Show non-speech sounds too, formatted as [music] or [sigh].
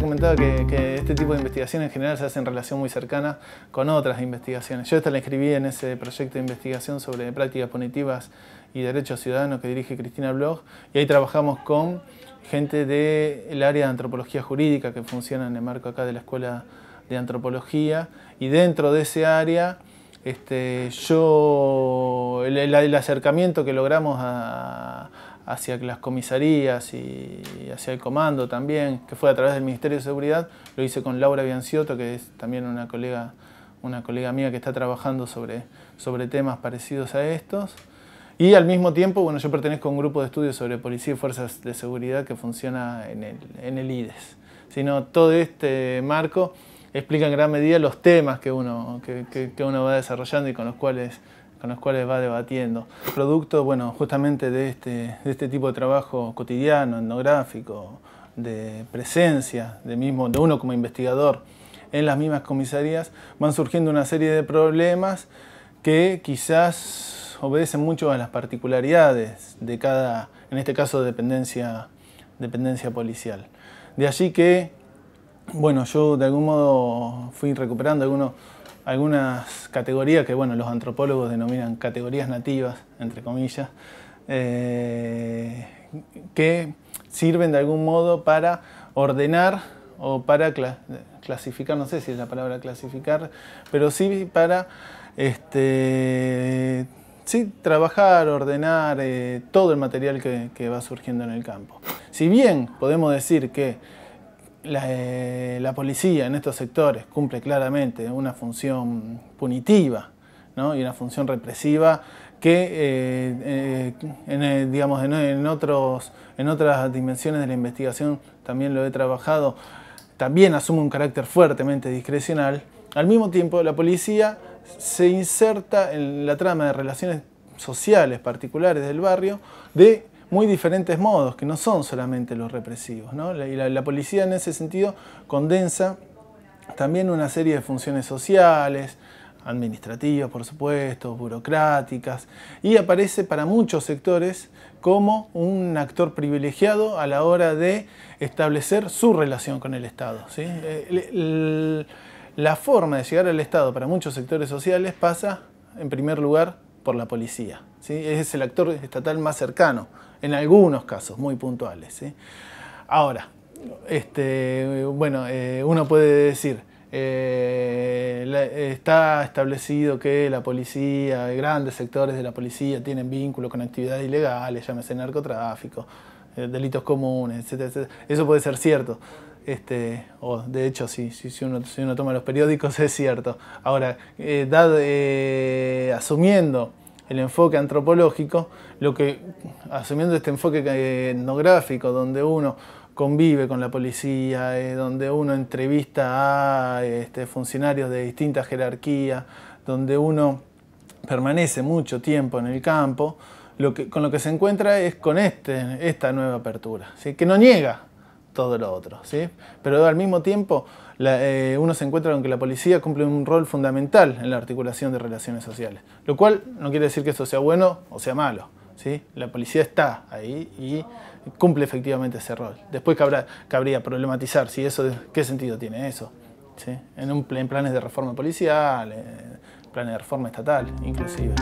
comentaba que, este tipo de investigación en general se hace en relación muy cercana con otras investigaciones. Yo esta la escribí en ese proyecto de investigación sobre prácticas punitivas y derechos ciudadanos que dirige Cristina Bloch y ahí trabajamos con gente del área de antropología jurídica que funciona en el marco acá de la Escuela de Antropología y dentro de ese área este, yo el, acercamiento que logramos a, hacia las comisarías y hacia el comando también, que fue a través del Ministerio de Seguridad, lo hice con Laura Bianciotto, que es también una colega, una colega mía que está trabajando sobre, sobre temas parecidos a estos. Y al mismo tiempo, bueno, yo pertenezco a un grupo de estudios sobre policía y fuerzas de seguridad que funciona en el, en el IDES. Sino todo este marco explica en gran medida los temas que uno, que, que, que uno va desarrollando y con los cuales con los cuales va debatiendo. Producto, bueno, justamente de este, de este tipo de trabajo cotidiano, etnográfico, de presencia de, mismo, de uno como investigador en las mismas comisarías, van surgiendo una serie de problemas que quizás obedecen mucho a las particularidades de cada, en este caso, dependencia, dependencia policial. De allí que, bueno, yo de algún modo fui recuperando algunos algunas categorías que bueno, los antropólogos denominan categorías nativas, entre comillas, eh, que sirven de algún modo para ordenar o para clasificar, no sé si es la palabra clasificar, pero sí para este, sí, trabajar, ordenar eh, todo el material que va surgiendo en el campo. Si bien podemos decir que eh, la, policía en estos sectores cumple claramente una función punitiva y una función represiva que eh, eh, en, digamos, en, otros, en otras dimensiones de la investigación también lo he trabajado, también asume un carácter fuertemente discrecional. Al mismo tiempo, la policía se inserta en la trama de relaciones sociales particulares del barrio de muy diferentes modos, que no son solamente los represivos. ¿no? La, policía en ese sentido condensa también una serie de funciones sociales, administrativas, por supuesto, burocráticas, y aparece para muchos sectores como un actor privilegiado a la hora de establecer su relación con el Estado. Eh, la forma de llegar al Estado para muchos sectores sociales pasa, en primer lugar, por la policía. ¿sí? Es el actor estatal más cercano, en algunos casos muy puntuales. Ahora, este, bueno, eh, uno puede decir, eh, está establecido que la policía, grandes sectores de la policía tienen vínculo con actividades ilegales, llámese narcotráfico, eh, delitos comunes, Eso puede ser cierto. Este, de hecho, sí, si, uno, toma los periódicos [laughs] es cierto. Ahora, eh, eh, asumiendo el enfoque antropológico, lo que, asumiendo este enfoque eh, etnográfico, donde uno convive con la policía, donde uno entrevista a este, funcionarios de distintas jerarquías, donde uno permanece mucho tiempo en el campo, con lo que se encuentra es con este, esta nueva apertura, que no niega todo lo otro. ¿sí? Pero al mismo tiempo, eh, uno se encuentra con que la policía cumple un rol fundamental en la articulación de relaciones sociales, lo cual no quiere decir que esto sea bueno o sea malo. ¿sí? La policía está ahí y cumple efectivamente ese rol. Después cabría problematizar si eso, qué sentido tiene eso. ¿sí? En, un, en planes de reforma policial, en planes de reforma estatal, inclusive.